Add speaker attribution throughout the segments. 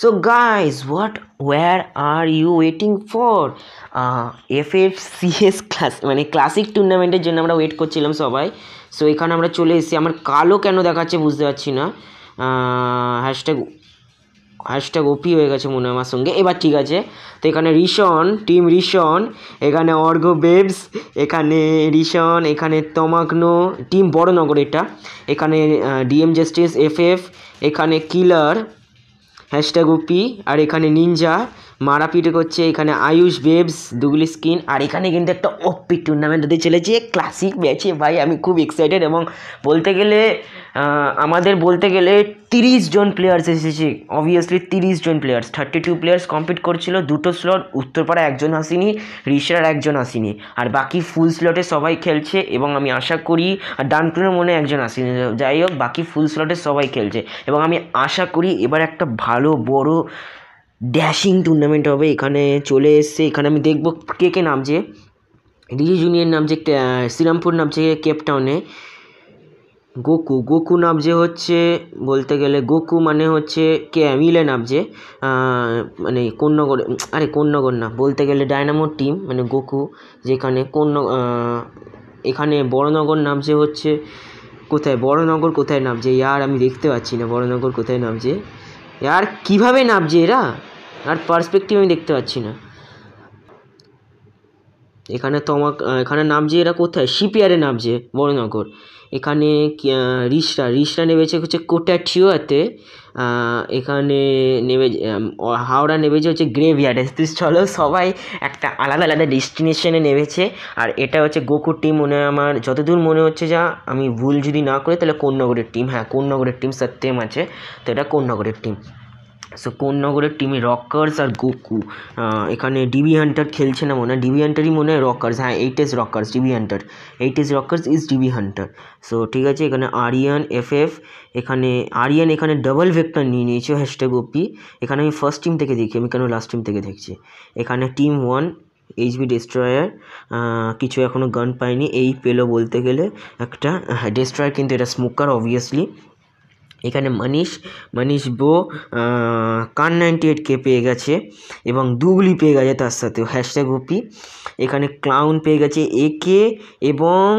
Speaker 1: so guys what where are you waiting for F F S class মানে classic টুর্নামেন্টের জন্য আমরা wait করছিলাম সবাই সো এখানে আমরা চলে এসেছি আমার কালো কেন দেখাচ্ছে বুঝতে পারছি না হ্যাশট্যাগ হ্যাশট্যাগ ওপি হয়ে গেছে মনে হয় আমার সঙ্গে এবার ঠিক আছে তো এখানে রিশন টিম রিশন এখানে অর্ঘ বেবস এখানে রিশন এখানে তমাগ্নো টিম বড়নগর এটা এখানে ডিএম জাস্টিস এফ এফ এখানে কিলার হ্যাশট্যাগ ওপি আর এখানে নিনজা মারাপিটে করছে এখানে আয়ুষ বেবস দুগলি স্কিন আর এখানে কিন্তু একটা ওপি টুর্নামেন্ট হতে চলেছে ক্লাসিক ম্যাচে ভাই আমি খুব এক্সাইটেড এবং বলতে গেলে আমাদের বলতে গেলে তিরিশ জন প্লেয়ার্স এসেছে অবভিয়াসলি তিরিশ জন players thirty two players compete করছিল দুটো স্লট উত্তরপাড়া একজন আসেনি রিশার একজন আসেনি আর বাকি ফুল স্লটে সবাই খেলছে এবং আমি আশা করি আর ডানকুনের মনে একজন আসেনি যাই হোক বাকি ফুল স্লটে সবাই খেলছে এবং আমি আশা করি এবার একটা ভালো বড় ড্যাশিং টুর্নামেন্ট হবে এখানে চলে এসছে এখানে আমি দেখব কে কে নামছে রিজি জুনিয়র নামছে শ্রীরামপুর নামছে কেপটাউনে গোকু গোকু নামছে হচ্ছে বলতে গেলে গোকু মানে হচ্ছে কে মিলে নামছে মানে কোন্নগর আরে কোনগর না বলতে গেলে ডায়নামো টিম মানে গোকু যেখানে কোন এখানে বড়নগর নামছে হচ্ছে কোথায় বড়নগর কোথায় নামছে ইয়ার আমি দেখতে পাচ্ছি না বড়নগর কোথায় নামছে আর কিভাবে নামছে এরা আর পার্সপেক্টিভ আমি দেখতে পাচ্ছি না এখানে তোমাক এখানে নামছে এরা কোথায় শিপইয়ার্ডে নামছে বড়নগর এখানে রিসরা রিসরা নেমেছে হচ্ছে কোটাঠিওয়াতে এখানে নেমে হাওড়া নেমেছে হচ্ছে গ্রেভিয়ার্ড তো চলো সবাই একটা আলাদা আলাদা ডেস্টিনেশনে নেমেছে আর এটা হচ্ছে গোকুর টিম মনে আমার যতদূর মনে হচ্ছে যা আমি ভুল যদি না করি তাহলে নগরের টিম হ্যাঁ কোন নগরের টিম সত্যেম আছে তো এটা কোন নগরের টিম সো কোন নগরের টিমে রকার্স আর গোকু এখানে ডিবি হান্টার খেলছে না মনে হয় ডিবি হান্টারই মনে হয় রকার্স হ্যাঁ S rockers DB hunter S rockers is DB hunter so ঠিক আছে এখানে আরিয়ান এফ এফ এখানে আরিয়ান এখানে ডাবল ভেক্টর নিয়ে নিয়েছে হ্যাশট্যাগ ওপি এখানে আমি ফার্স্ট টিম থেকে দেখি আমি কেন লাস্ট টিম থেকে দেখছি এখানে টিম ওয়ান এইচবি ডেস্ট্রয়ার কিছু এখনও গান পাইনি এই পেলো বলতে গেলে একটা হ্যাঁ ডেস্ট্রয়ার কিন্তু এটা স্মোকার অবভিয়াসলি এখানে মানিশ মানিশ বো কান নাইনটি কে পেয়ে গেছে এবং দুগলি পেয়ে গেছে তার সাথে হ্যাশট্যাগ ওপি এখানে ক্লাউন পেয়ে গেছে এ কে এবং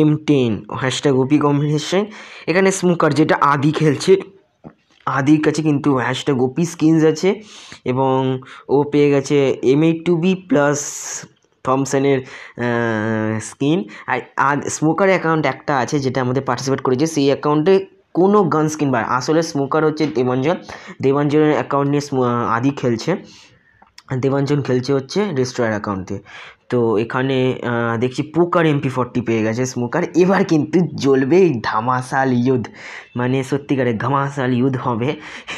Speaker 1: M ten hashtag OP combination এখানে স্মোকার যেটা আদি খেলছে আদির কাছে কিন্তু হ্যাশট্যাগ ওপি স্কিনস আছে এবং ও পেয়ে গেছে M A two B plus থমসনের স্কিন আর স্মোকার অ্যাকাউন্ট একটা আছে যেটা আমাদের পার্টিসিপেট করেছে সেই অ্যাকাউন্টে কোনো গানস কিনবার আসলে স্মোকার হচ্ছে দেবাঞ্জন দেবাঞ্জনের অ্যাকাউন্ট নিয়ে আদি খেলছে দেবাঞ্জন খেলছে হচ্ছে ডিস্ট্রয়ার অ্যাকাউন্ট দিয়ে তো এখানে দেখছি পোকার এমপি ফর্টি পেয়ে গেছে স্মোকার এবার কিন্তু জ্বলবে এই ধামাশাল ইউথ মানে সত্যিকারের ধামাশাল ইউথ হবে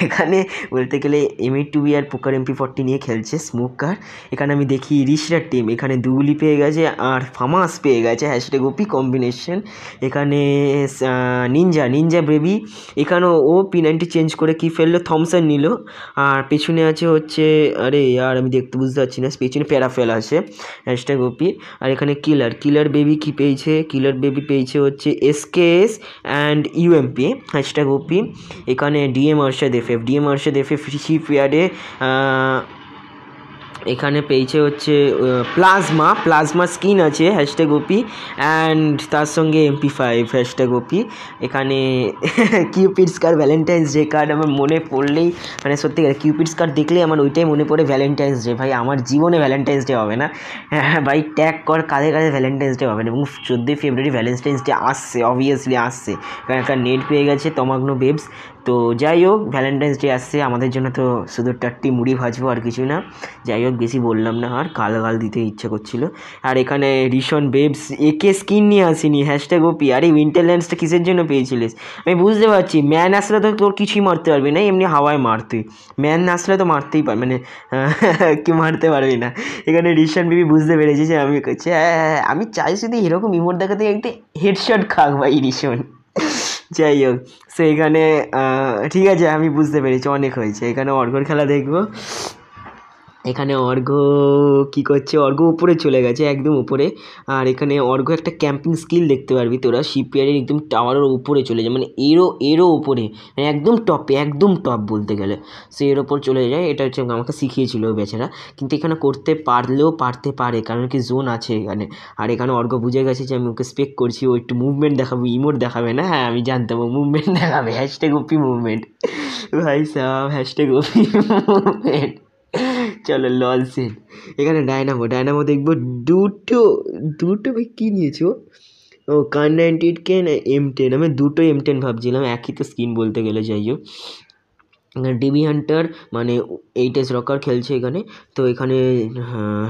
Speaker 1: এখানে বলতে গেলে এম টু বি আর পোকার এমপি ফর্টি নিয়ে খেলছে স্মোকার এখানে আমি দেখি রিসরার টিম এখানে দুগুলি পেয়ে গেছে আর ফামাস পেয়ে গেছে হ্যাশট্যাগ ওপি কম্বিনেশন এখানে নিনজা নিনজা বেবি এখানেও ও পি নাইনটি চেঞ্জ করে কি ফেললো থমসন নিল আর পেছনে আছে হচ্ছে আরে আর আমি দেখতে বুঝতে পারছি না পেছনে প্যারাফেল আছে হ্যাশট্যাগ ওপির আর এখানে কিলার কিলার বেবি কি পেয়েছে কিলার বেবি পেয়েছে হচ্ছে SKS and UMP hashtag OP এখানে DM Arshad FF DM Arshad FF free ফায়ারে এখানে পেয়েছে হচ্ছে প্লাজমা প্লাজমা স্কিন আছে হ্যাশট্যাগ ওপি অ্যান্ড তার সঙ্গে এমপি ফাইভ হ্যাশট্যাগ ওপি এখানে Cupid's car Valentine's day card আমার মনে পড়লেই মানে সত্যিকার কিউপিডস কার্ড দেখলেই আমার ওইটাই মনে পড়ে ভ্যালেন্টাইন্স ডে ভাই আমার জীবনে ভ্যালেন্টাইন্স ডে হবে না হ্যাঁ, হ্যাঁ ভাই ট্যাগ কর কাদের কাদের ভ্যালেন্টাইন্স ডে হবে না এবং চোদ্দোই ফেব্রুয়ারি ভ্যালেন্টাইন্স ডে আসছে অবভিয়াসলি আসছে কারণ একটা নেট পেয়ে গেছে তমাগ্ন বেবস তো যাই হোক ভ্যালেন্টাইন্স ডে আসছে আমাদের জন্য তো শুধু টাটটি মুড়ি ভাজবো আর কিছু না যাই হোক বেশি বললাম না আর কাল গাল দিতে ইচ্ছে করছিল আর এখানে রিশন বেবস একে স্কিন নিয়ে আসিনি হ্যাশট্যাগ ওপি আরে উইন্টার ল্যান্ডসটা কিসের জন্য পেয়েছিলিস আমি বুঝতে পারছি ম্যান আসলে তো তোর কিছুই মারতে পারবি না এমনি হাওয়ায় মারতুই ম্যান আসলে তো মারতেই পার মানে কি মারতে পারবি না এখানে রিশন বেবি বুঝতে পেরেছি যে আমি হ্যাঁ, হ্যাঁ, হ্যাঁ আমি চাই শুধু এরকম ইমোট দেখাতে একটি হেডশট খাক ভাই রিশন যাই হোক সেইখানে ঠিক আছে আমি বুঝতে পেরেছি অনেক হয়েছে এখানে অর্ঘর খেলা দেখবো এখানে অর্ঘ কি করছে অর্ঘ উপরে চলে গেছে একদম উপরে আর এখানে অর্ঘ একটা ক্যাম্পিং স্কিল দেখতে পারবি তোরা শিপইয়ার্ডের একদম টাওয়ারের উপরে চলে যায় মানে এরও এরও উপরে মানে একদম টপে একদম টপ বলতে গেলে সে এর ওপর চলে যায় এটা হচ্ছে আমাকে শিখিয়েছিল বেচারা কিন্তু এখানে করতে পারলেও পারতে পারে কারণ কি জোন আছে এখানে আর এখানে অর্ঘ বুঝে গেছে যে আমি ওকে স্পেক করছি ও একটু মুভমেন্ট দেখাবো ইমোট দেখাবে না হ্যাঁ আমি জানতাম ও মুভমেন্ট দেখাবে হ্যাশট্যাগ ওপি মুভমেন্ট ভাই সাহ হ্যাশট্যাগ ওপি মুভমেন্ট চলো সেন এখানে ডায়নামো ডায়নামো দেখবো দুটো দুটো ভাই কী নিয়েছো ও কার নাইনটি এইট কেন এম টেন আমি দুটো এম টেন ভাবছিলাম একই তো স্কিন বলতে গেলে যাই হোক ডিবি হান্টার মানে এইট এস রকার খেলছে এখানে তো এখানে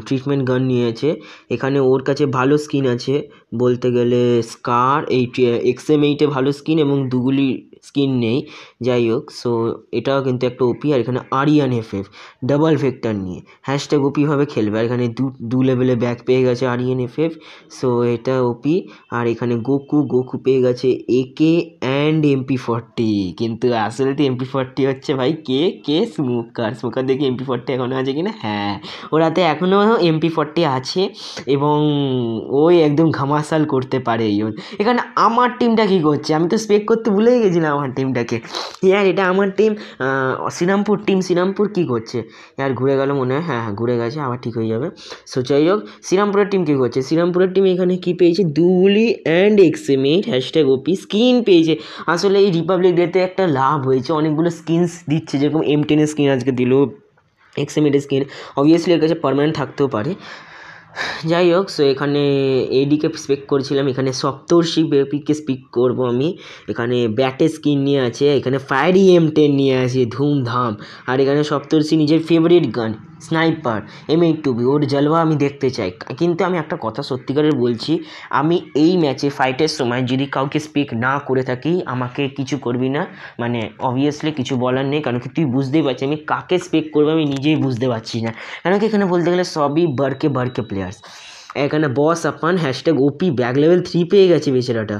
Speaker 1: ট্রিটমেন্ট হ্যাঁ, গান নিয়েছে এখানে ওর কাছে ভালো স্কিন আছে বলতে গেলে স্কার এই এক্স এম এইটে ভালো স্কিন এবং দুগুলি স্কিন নেই যাই হোক সো এটাও কিন্তু একটা ওপি আর এখানে আরিয়ান এফএফ ডাবল ভেক্টর নিয়ে হ্যাশট্যাগ ওপিভাবে খেলবে আর এখানে দু দু লেভেলে ব্যাক পেয়ে গেছে আরিয়ান এফএফ সো এটা ওপি আর এখানে গোকু গোকু পেয়ে গেছে একে অ্যান্ড এমপি ফর্টি কিন্তু আসলে তো এমপি ফর্টি হচ্ছে ভাই কে কে স্মোকার স্মোকার দেখি এমপি ফর্টি এখনও আছে কি না হ্যাঁ ওরাতে এখনও এমপি ফর্টি আছে এবং ওই একদম ঘামাশাল করতে পারে এখানে আমার টিমটা কী করছে আমি তো স্পেক করতে ভুলেই গেছিলাম আমার টিমটাকে ইয়ার এটা আমার টিম শ্রীরামপুর টিম শ্রীরামপুর কী করছে ইয়ার ঘুরে গেল মনে হয় হ্যাঁ হ্যাঁ ঘুরে গেছে আবার ঠিক হয়ে যাবে সো যাই হোক শ্রীরামপুরের টিম কী করছে শ্রীরামপুরের টিম এখানে কী পেয়েছে দুগুলি অ্যান্ড এক্সিমেট হ্যাশট্যাগ ওপি স্কিন পেয়েছে আসলে এই রিপাবলিক ডেতে একটা লাভ হয়েছে অনেকগুলো স্কিনস দিচ্ছে যেরকম এম টেনের স্কিন আজকে দিল এক্সএমেটের স্কিন অবভিয়াসলি এর কাছে পারমানেন্ট থাকতেও পারে যাই হোক সো এখানে এডিকে স্পিক করেছিলাম এখানে সপ্তর্ষি বেপিকে স্পিক করব আমি এখানে ব্যাটে স্কিন নিয়ে আছে এখানে ফায়ারি এম টেন নিয়ে আছে ধুমধাম আর এখানে সপ্তর্ষি নিজের favourite gun sniper M eight two B ওর জলওয়া আমি দেখতে চাই কিন্তু আমি একটা কথা সত্যিকারের বলছি আমি এই ম্যাচে ফাইটের সময় যদি কাউকে স্পিক না করে থাকি আমাকে কিছু করবি না মানে অবভিয়াসলি কিছু বলার নেই কারণ কি তুই বুঝতেই পারছি আমি কাকে স্পিক করবো আমি নিজেই বুঝতে পারছি না কারণ কি এখানে বলতে গেলে সবই বারকে বারকে প্লেয়ার্স এখানে বস আপান hashtag OP back level three পেয়ে গেছে বেচারাটা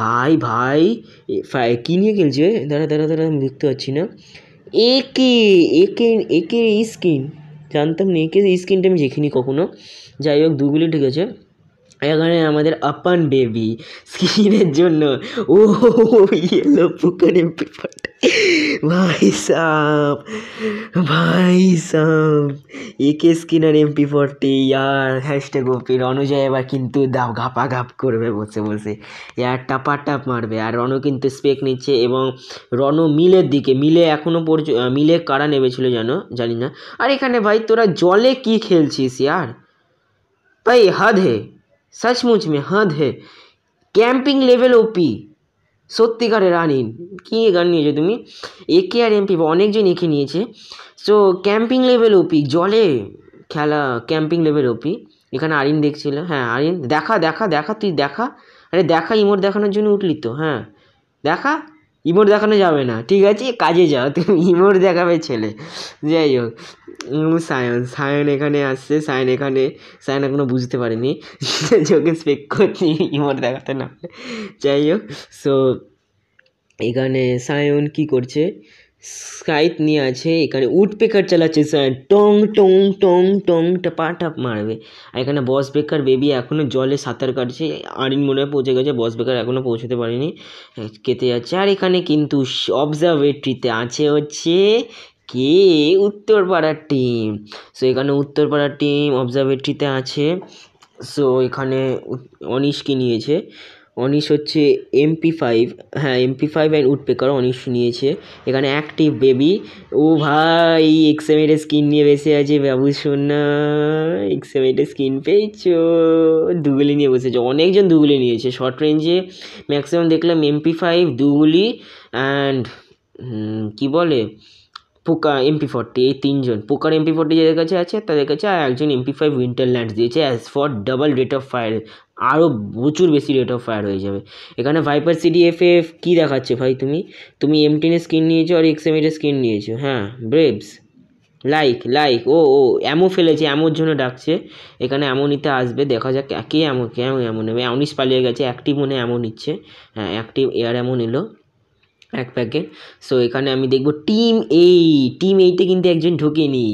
Speaker 1: ভাই ভাই কী নিয়ে খেলছে দাঁড়া দাঁড়া দাঁড়া আমি দেখতে পাচ্ছি না একে একে একে স্কিন জানতাম নেই এঁকে এই স্কিনটা আমি দেখিনি কখনও যাই হোক দুগুলি ঠিক আছে এখানে আমাদের আপান বেবি স্কিনের জন্য ও ইয়েলো পুকারে ভাই সাপ ভাই সাপ একে স্কিনার এমপি ফোরটি ইয়ার হ্যাশট্যাগ ওপির অনুজয় এবার কিন্তু দাও ঘাপা ঘাপ করবে বসে বসে ইয়ার টাপা টাপ মারবে আর রনও কিন্তু স্পেক নিচ্ছে এবং রনও মিলের দিকে মিলে এখনও পর্যন্ত মিলে কারা নেমেছিল জানো জানি না আর এখানে ভাই তোরা জলে কি খেলছিস ইয়ার ভাই হাদ সচমুচ মে হাঁদ হে ক্যাম্পিং লেভেল ওপি সত্যিকারের আনিন কী গান নিয়েছো তুমি একে আর এমপি অনেকজন একে নিয়েছে সো ক্যাম্পিং লেভেল ওপি জলে খেলা ক্যাম্পিং লেভেল ওপি এখানে আরিন দেখছিল হ্যাঁ আরিন দেখা দেখা দেখা তুই দেখা আরে দেখা ইমোট দেখানোর জন্য উঠলি তো হ্যাঁ দেখা ইমোট দেখানো যাবে না ঠিক আছে কাজে যাও তুমি ইমোট দেখাবে ছেলে যাই হোক সায়ন সায়ন এখানে আসছে সায়ন এখানে সায়ন এখনও বুঝতে পারেনি চোখে স্পেক করছি ইমোট দেখাতে না যাই হোক সো এখানে সায়ন কী করছে স্কাইত নিয়ে আছে এখানে উড পেকার চালাচ্ছে স্যার টং টং টং টং টাপা টাপ মারবে আর এখানে বস বেকার বেবি এখনও জলে সাঁতার কাটছে আরিন মনে হয় পৌঁছে গেছে বস বেকার এখনও পৌঁছতে পারেনি কেটে যাচ্ছে আর এখানে কিন্তু অবজারভেটরিতে আছে হচ্ছে কে উত্তরপাড়ার টিম সো এখানে উত্তরপাড়ার টিম অবজারভেটরিতে আছে সো এখানে অনিশকে নিয়েছে অনিশ হচ্ছে এমপি ফাইভ হ্যাঁ MP five and woodpecker Anish নিয়েছে এখানে অ্যাক্টিভ বেবি ও ভাই এক্সএমেটের স্কিন নিয়ে বেসে আছে বাবু সোনা এক্সএমেটের স্কিন পেয়েছ দুগুলি নিয়ে বসেছে অনেকজন দুগুলি নিয়েছে শর্ট রেঞ্জে ম্যাক্সিমাম দেখলাম এমপি ফাইভ দুগুলি অ্যান্ড কী বলে পোকা এমপি ফোরটি এই তিনজন পোকার এমপি ফোরটি যাদের কাছে আছে তাদের কাছে আর একজন এমপি ফাইভ উইন্টার ল্যান্ডস দিয়েছে as for double rate of fire আরও প্রচুর বেশি রেট অফ ফায়ার হয়ে যাবে এখানে ভাইপার সিডি এফ এফ কী দেখাচ্ছে ভাই তুমি তুমি এমটিনের স্কিন নিয়েছো আর এক্সএমএটের স্কিন নিয়েছো হ্যাঁ ব্রেভস লাইক লাইক ও ও অ্যামো ফেলেছে অ্যামোর জন্য ডাকছে এখানে অ্যামো নিতে আসবে দেখা যাক কে অ্যামো কে অ্যামো নেবে অনিশ পালিয়ে গেছে অ্যাক্টিভ মনে অ্যামো নিচ্ছে হ্যাঁ অ্যাক্টিভ এয়ার অ্যামো নিলো এক প্যাকেট সো এখানে আমি দেখব টিম এই টিম এইটে কিন্তু একজন ঢোকেনি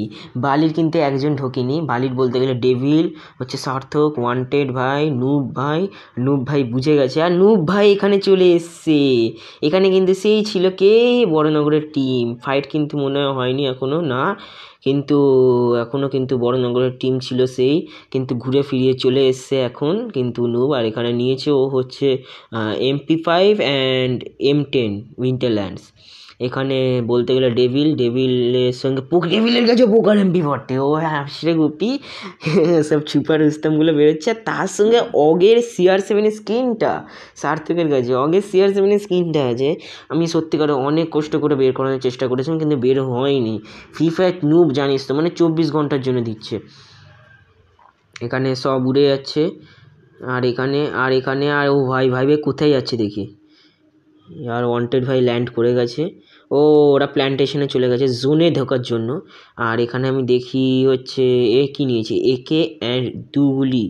Speaker 1: বালির কিন্তু একজন ঢোকেনি বালির বলতে গেলে ডেভিল হচ্ছে সার্থক ওয়ান্টেড ভাই নুব ভাই নুব ভাই বুঝে গেছে আর নুব ভাই এখানে চলে এসছে এখানে কিন্তু সেই ছিল কে বড়নগরের টিম ফাইট কিন্তু মনে হয়নি এখনও না কিন্তু এখনও কিন্তু বড় জঙ্গলের টিম ছিল সেই কিন্তু ঘুরে ফিরিয়ে চলে এসছে এখন কিন্তু নুব আর এখানে নিয়েছে ও হচ্ছে MP five and M ten Winterlands এখানে বলতে গেলে ডেভিল ডেভিলের সঙ্গে পোক ডেভিলের কাছে পোকার এমপি বটে ও হ্যাঁসরে গুপি সব ছুপার রুস্তমগুলো বেরোচ্ছে তার সঙ্গে অগের সিআর সেভেনের স্কিনটা সার্থকের কাছে অগের সিআর সেভেনের স্কিনটা আছে আমি সত্যিকার অনেক কষ্ট করে বের করানোর চেষ্টা করেছিলাম কিন্তু বের হয়নি ফ্রি ফায়ার নুব জানিস তো মানে চব্বিশ ঘন্টার জন্য দিচ্ছে এখানে সব উড়ে যাচ্ছে আর এখানে আর এখানে আর ও ভাই ভাইবে কোথায় যাচ্ছে দেখি আর ওয়ান্টেড ভাই ল্যান্ড করে গেছে ও ওরা প্ল্যান্টেশনে চলে গেছে জোনে ঢোকার জন্য আর এখানে আমি দেখি হচ্ছে এ কী নিয়েছে একে অ্যান্ড দুগুলি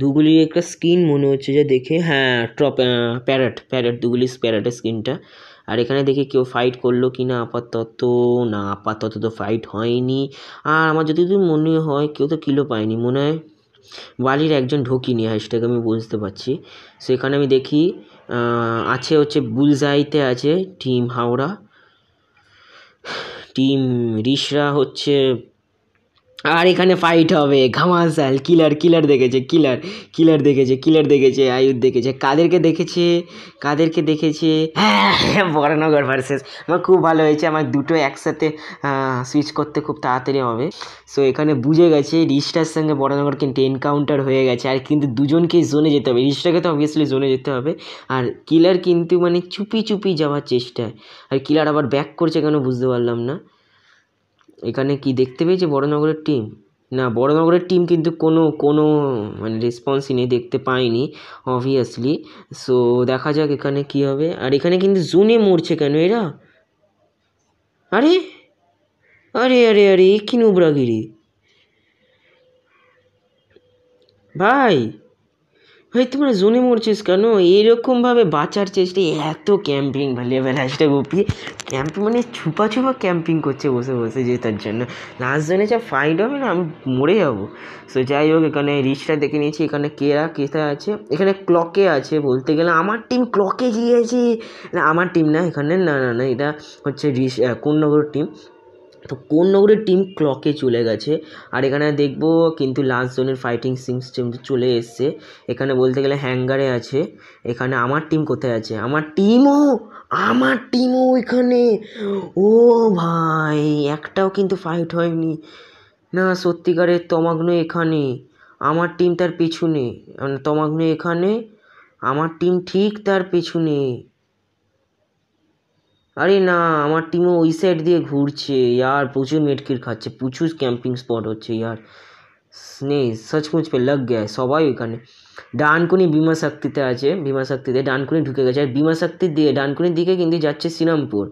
Speaker 1: দুগুলির একটা স্কিন মনে হচ্ছে যে দেখে হ্যাঁ ট্রপ প্যারেট প্যারেট দুগুলি প্যারেটের স্কিনটা আর এখানে দেখি কেউ ফাইট করলো কি না আপাতত না আপাতত তো ফাইট হয়নি আর আমার যদি মনে হয় কেউ তো কিলো পায়নি মনে হয় বালির একজন ঢোকিনি হ্যাশট্যাগ আমি বুঝতে পারছি সেখানে আমি দেখি আছে হচ্ছে বুলজাইতে আছে টিম হাওড়া টিম রিশরা হচ্ছে আর এখানে ফাইট হবে ঘামাসাল কিলার কিলার দেখেছে কিলার কিলার দেখেছে কিলার দেখেছে আয়ুধ দেখেছে কাদেরকে দেখেছে কাদেরকে দেখেছে হ্যাঁ বরানগর ভার্সেস আমার খুব ভালো হয়েছে আমার দুটো একসাথে সুইচ করতে খুব তাড়াতাড়ি হবে সো এখানে বুঝে গেছে রিস্টার সঙ্গে বরানগর কিন্তু এনকাউন্টার হয়ে গেছে আর কিন্তু দুজনকেই জোনে যেতে হবে রিস্টাকে তো অবভিয়াসলি জোনে যেতে হবে আর কিলার কিন্তু মানে চুপি চুপি যাওয়ার চেষ্টায় আর কিলার আবার ব্যাক করছে কেন বুঝতে পারলাম না এখানে কি দেখতে পেয়েছে বড়নগরের টিম না বড়নগরের টিম কিন্তু কোনো কোনো মানে রেসপন্সই নেই দেখতে পাইনি অবভিয়াসলি সো দেখা যাক এখানে কি হবে আর এখানে কিন্তু জুনে মরছে কেন এরা আরে আরে আরে আরে কি নুবরাগিরি ভাই ভাই তোমরা মানে জোনে মরছিস কেন এরকমভাবে বাঁচার চেষ্টা এত ক্যাম্পিং বা লেভেল হ্যাশট্যাগ ওপি ক্যাম্প মানে ছুপা ছুপা ক্যাম্পিং করছে বসে বসে যে তার জন্য লাস্ট জোনে যা ফাইট হবে না আমি মরে যাবো সো যাই হোক এখানে রিচটা দেখে নিয়েছি এখানে কেরা কেতা আছে এখানে ক্লকে আছে বলতে গেলে আমার টিম ক্লকে গিয়েছে না আমার টিম না এখানে না না না এটা হচ্ছে রিচ কোন নগর টিম তো কোন নগরের টিম ক্লকে চলে গেছে আর এখানে দেখব কিন্তু লাস্ট জোনের ফাইটিং সিস্টেম চলে এসছে এখানে বলতে গেলে হ্যাঙ্গারে আছে এখানে আমার টিম কোথায় আছে আমার টিমও আমার টিমও এখানে ও ভাই একটাও কিন্তু ফাইট হয়নি না সত্যিকারের তমাগ্ন এখানে আমার টিম তার পেছনে মানে তমাগ্ন এখানে আমার টিম ঠিক তার পেছনে আরে না আমার টিমও ওই সাইড দিয়ে ঘুরছে আর প্রচুর মেটকির খাচ্ছে প্রচুর ক্যাম্পিং স্পট হচ্ছে ইয়ার নেই সচমুচ পে লাগ গেছে সবাই ওইখানে ডানকুনি বিমা শক্তিতে আছে বিমা শক্তিতে ডানকুনি ঢুকে গেছে আর বিমা শক্তি দিয়ে ডানকুনির দিকে কিন্তু যাচ্ছে শ্রীরামপুর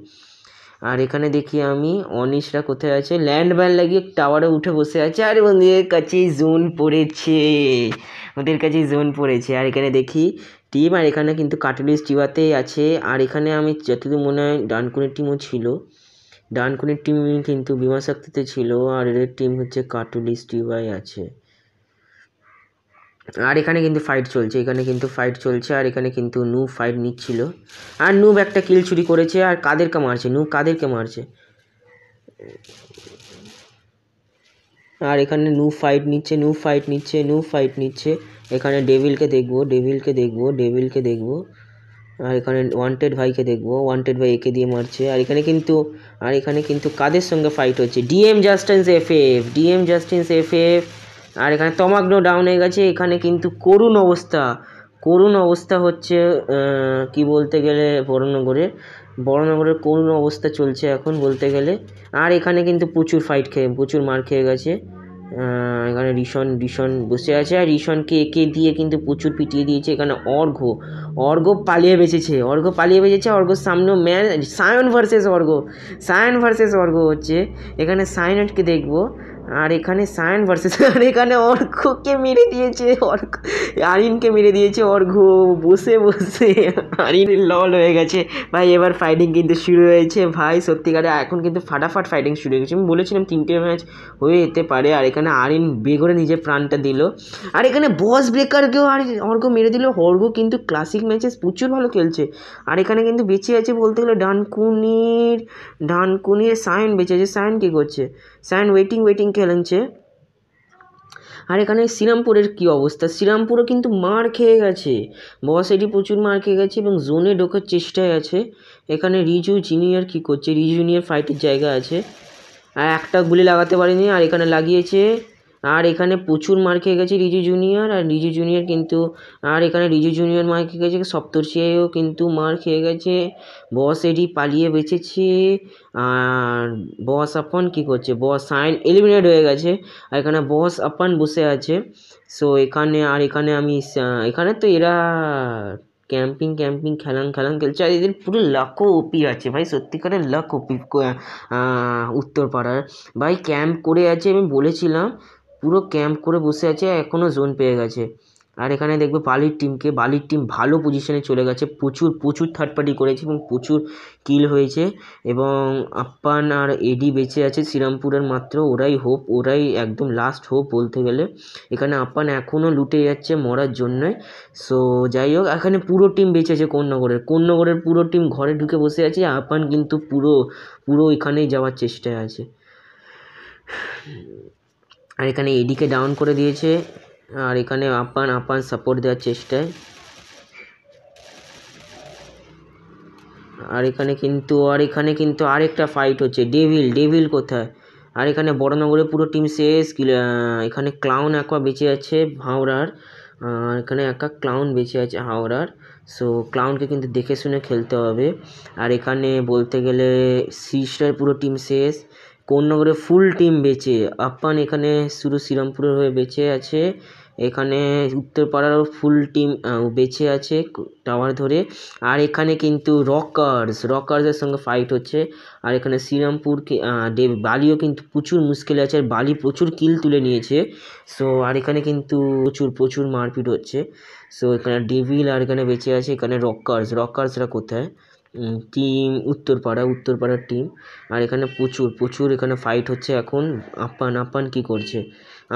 Speaker 1: আর এখানে দেখি আমি অনিশরা কোথায় আছে ল্যান্ড ব্যান লাগিয়ে টাওয়ারে উঠে বসে আছে আর ওদের কাছে জোন পড়েছে ওদের কাছেই জোন পড়েছে আর এখানে দেখি টিম আর এখানে কিন্তু কাটলি স্টিভাতেই আছে আর এখানে আমি যতদূর মনে হয় ডানকুনের টিমও ছিল ডানকুনের টিম কিন্তু বিমা শক্তিতে ছিল আর এদের টিম হচ্ছে কাটুলিস স্টিভাই আছে আর এখানে কিন্তু ফাইট চলছে এখানে কিন্তু ফাইট চলছে আর এখানে কিন্তু নু ফাইট নিচ্ছিল আর নুব একটা কিল চুরি করেছে আর কাদেরকে মারছে নু কাদেরকে মারছে আর এখানে নু ফাইট নিচ্ছে নু ফাইট নিচ্ছে নু ফাইট নিচ্ছে এখানে ডেভিলকে দেখবো ডেভিলকে দেখবো ডেভিলকে দেখবো আর এখানে ওয়ান্টেড ভাইকে দেখবো ওয়ান্টেড ভাই একে দিয়ে মারছে আর এখানে কিন্তু আর এখানে কিন্তু কাদের সঙ্গে ফাইট হচ্ছে DM justice F F DM justice F F আর এখানে তমাগ্ন ডাউন হয়ে গেছে এখানে কিন্তু করুণ অবস্থা করুণ অবস্থা হচ্ছে কি বলতে গেলে বড়নগরের বড়নগরের করুণ অবস্থা চলছে এখন বলতে গেলে আর এখানে কিন্তু প্রচুর ফাইট খেয়ে প্রচুর মার খেয়ে গেছে এখানে রিশন রিশন বসে আছে আর রিশনকে একে দিয়ে কিন্তু প্রচুর পিটিয়ে দিয়েছে এখানে অর্ঘ অর্ঘ পালিয়ে বেঁচেছে অর্ঘ পালিয়ে বেঁচেছে অর্ঘ সামনেও man Sayan versus Argha Sayan versus Argha হচ্ছে এখানে সায়নকে দেখবো আর এখানে সায়ন ভার্সেস আর এখানে অর্ঘকে মেরে দিয়েছে অর্ঘ আরিনকে মেরে দিয়েছে অর্ঘ বসে বসে আরিন লল হয়ে গেছে ভাই এবার ফাইটিং কিন্তু শুরু হয়েছে ভাই সত্যিকারে এখন কিন্তু ফাটাফাট ফাইটিং শুরু হয়ে গেছে আমি বলেছিলাম তিনটে ম্যাচ হয়ে যেতে পারে আর এখানে আরিন বেগরে নিজের প্রাণটা দিল আর এখানে বস ব্রেকারকেও আর অর্ঘ মেরে দিল অর্ঘ কিন্তু ক্লাসিক ম্যাচে প্রচুর ভালো খেলছে আর এখানে কিন্তু বেঁচে আছে বলতে গেলে ডানকুনির ডানকুনির সায়ন বেঁচে আছে সায়ন কী করছে স্যান্ড ওয়েটিং ওয়েটিং খেলেনছে আর এখানে শ্রীরামপুরের কী অবস্থা শ্রীরামপুরও কিন্তু মার খেয়ে গেছে বস এটি প্রচুর মার খেয়ে গেছে এবং জোনে ঢোকার চেষ্টায় আছে এখানে রিজু জুনিয়র কী করছে রিজু জুনিয়র ফাইটের জায়গা আছে আর একটা গুলি লাগাতে পারেনি আর এখানে লাগিয়েছে আর এখানে প্রচুর মার খেয়ে গেছে রিজু জুনিয়র আর রিজু জুনিয়র কিন্তু আর এখানে রিজু জুনিয়র মার খেয়ে গেছে সপ্তর্ষিও কিন্তু মার খেয়ে গেছে বস এডি পালিয়ে বেঁচেছে আর বস আপন কী করছে বস সাইন এলিমিনেট হয়ে গেছে আর এখানে বস আপন বসে আছে সো এখানে আর এখানে আমি এখানে তো এরা ক্যাম্পিং ক্যাম্পিং খেলান খেলান খেলছে আর এদের পুরো লাকও ওপি আছে ভাই সত্যিকারের লাক ওপি উত্তরপাড়ার ভাই ক্যাম্প করে আছে আমি বলেছিলাম পুরো ক্যাম্প করে বসে আছে এখনও জোন পেয়ে গেছে আর এখানে দেখবে বালির টিমকে বালির টিম ভালো পজিশনে চলে গেছে প্রচুর প্রচুর থার্ড পার্টি করেছে এবং প্রচুর কিল হয়েছে এবং আপ্পান আর এডি বেঁচে আছে শ্রীরামপুরের মাত্র ওরাই হোপ ওরাই একদম লাস্ট হোপ বলতে গেলে এখানে আপ্পান এখনও লুটে যাচ্ছে মরার জন্যই সো যাই হোক এখানে পুরো টিম বেঁচে আছে কন্যাগরের কন্যাগরের পুরো টিম ঘরে ঢুকে বসে আছে আপ্পান কিন্তু পুরো পুরো এখানেই যাওয়ার চেষ্টায় আছে আর এখানে এডিকে ডাউন করে দিয়েছে আর এখানে আপান আপান সাপোর্ট দেওয়ার চেষ্টায় আর এখানে কিন্তু আর এখানে কিন্তু আরেকটা ফাইট হচ্ছে ডেভিল ডেভিল কোথায় আর এখানে বড়নগরে পুরো টিম শেষ এখানে ক্লাউন একা বেঁচে আছে হাওড়ার আর এখানে একা ক্লাউন বেঁচে আছে হাওড়ার সো ক্লাউনকে কিন্তু দেখে শুনে খেলতে হবে আর এখানে বলতে গেলে সিস্টার পুরো টিম শেষ কোন্নগরে ফুল টিম বেঁচে আপান এখানে শুধু শ্রীরামপুরের হয়ে বেঁচে আছে এখানে উত্তরপাড়ারও ফুল টিম বেঁচে আছে টাওয়ার ধরে আর এখানে কিন্তু রকার্স রকার্সের সঙ্গে ফাইট হচ্ছে আর এখানে শ্রীরামপুরকে বালিও কিন্তু প্রচুর মুশকিল আছে আর বালি প্রচুর কিল তুলে নিয়েছে সো আর এখানে কিন্তু প্রচুর প্রচুর মারপিট হচ্ছে সো এখানে ডেভিল আর এখানে বেঁচে আছে এখানে রকার্স রকার্সরা কোথায় টিম উত্তরপাড়া উত্তরপাড়ার টিম আর এখানে প্রচুর প্রচুর এখানে ফাইট হচ্ছে এখন আপান আপান কী করছে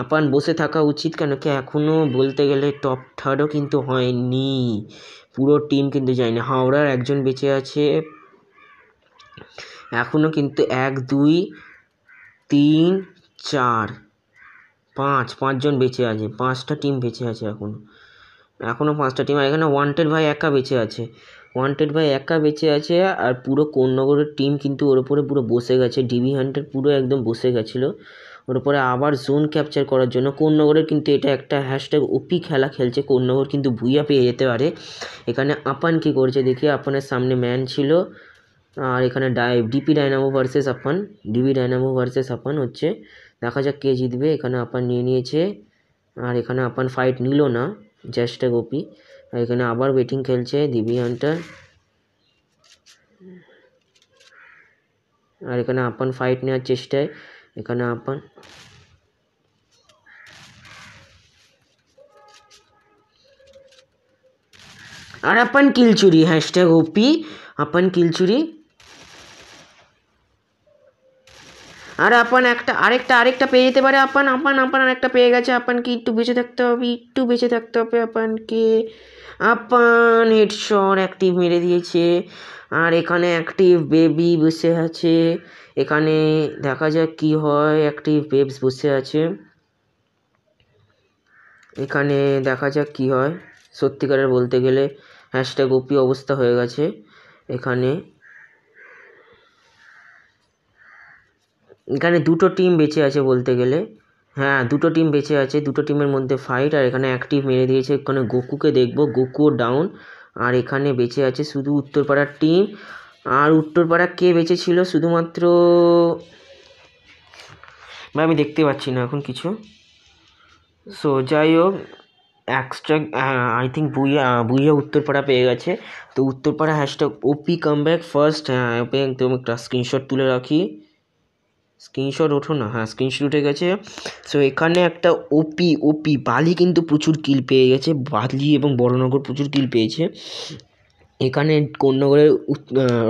Speaker 1: আপান বসে থাকা উচিত কেন কি এখনও বলতে গেলে টপ থার্ডও কিন্তু হয়নি পুরো টিম কিন্তু যায়নি হাওড়ার একজন বেঁচে আছে এখনও কিন্তু এক দুই তিন চার পাঁচ পাঁচজন বেঁচে আছে পাঁচটা টিম বেঁচে আছে এখনও এখনও পাঁচটা টিম আর এখানে ওয়ান্টেড ভাই একা বেঁচে আছে ওয়ান্টেড ভাই একা বেঁচে আছে আর পুরো কোন্নগরের টিম কিন্তু ওর ওপরে পুরো বসে গেছে ডিবি হান্টার পুরো একদম বসে গেছিলো ওর উপরে আবার জোন ক্যাপচার করার জন্য কোন্নগরের কিন্তু এটা একটা হ্যাশট্যাগ ওপি খেলা খেলছে কোন্নগর কিন্তু ভুইয়া পেয়ে যেতে পারে এখানে আপান কী করছে দেখি আপানের সামনে ম্যান ছিল আর এখানে ডাই ডিপি ডায়নামো ভার্সেস আপান ডিবি ডায়নামো ভার্সেস আপান হচ্ছে দেখা যাক কে জিতবে এখানে আপান নিয়ে নিয়েছে আর এখানে আপান ফাইট নিল না জ্যাশট্যাগ ওপি আর এখানে আবার ব্যাটিং খেলছে দিবি হান্টার আর এখানে আপন ফাইট নেওয়ার চেষ্টায় এখানে আপন আর আপন কিলচুরি হ্যাশট্যাগ ওপি আপন কিলচুরি আর আপন একটা আরেকটা আরেকটা পেয়ে যেতে পারে আপান আপান আপান আরেকটা পেয়ে গেছে আপানকে একটু বেঁচে থাকতে হবে একটু বেঁচে থাকতে হবে আপানকে আপান হেডশট অ্যাক্টিভ মেরে দিয়েছে আর এখানে অ্যাক্টিভ বেবি বসে আছে এখানে দেখা যাক কি হয় অ্যাক্টিভ বেবস বসে আছে এখানে দেখা যাক কি হয় সত্যিকারের বলতে গেলে হ্যাশট্যাগ ওপি অবস্থা হয়ে গেছে এখানে এখানে দুটো টিম বেঁচে আছে বলতে গেলে হ্যাঁ দুটো টিম বেঁচে আছে দুটো টিমের মধ্যে ফাইট আর এখানে এক টিম মেরে দিয়েছে এখানে গোকুকে দেখবো গোকুও ডাউন আর এখানে বেঁচে আছে শুধু উত্তরপাড়ার টিম আর উত্তরপাড়া কে বেঁচে ছিল শুধুমাত্র বা আমি দেখতে পাচ্ছি না এখন কিছু সো যাই হোক extra I think booyah booyah Uttarpara পেয়ে গেছে তো Uttarpara hashtag OP come back first হ্যাঁ একদম একটা স্ক্রিনশট তুলে রাখি স্ক্রিনশট ওঠো না হ্যাঁ স্ক্রিনশট উঠে গেছে সো এখানে একটা ওপি ওপি বালি কিন্তু প্রচুর কিল পেয়ে গেছে বালি এবং বড়নগর প্রচুর কিল পেয়েছে এখানে কন্যাগরের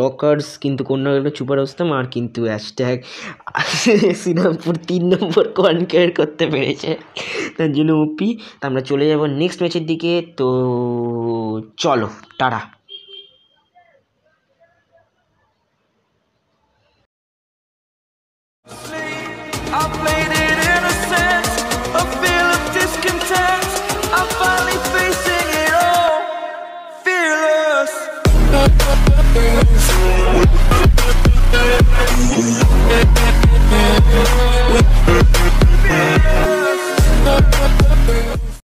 Speaker 1: রকার্স কিন্তু কন্যাগরের ছুপার আসতাম আর কিন্তু অ্যাশট্যাগ শ্রীরামপুর তিন নম্বর কনকেয়ার করতে পেরেছে তার জন্য ওপি আমরা চলে যাব নেক্সট ম্যাচের দিকে তো চলো টাটা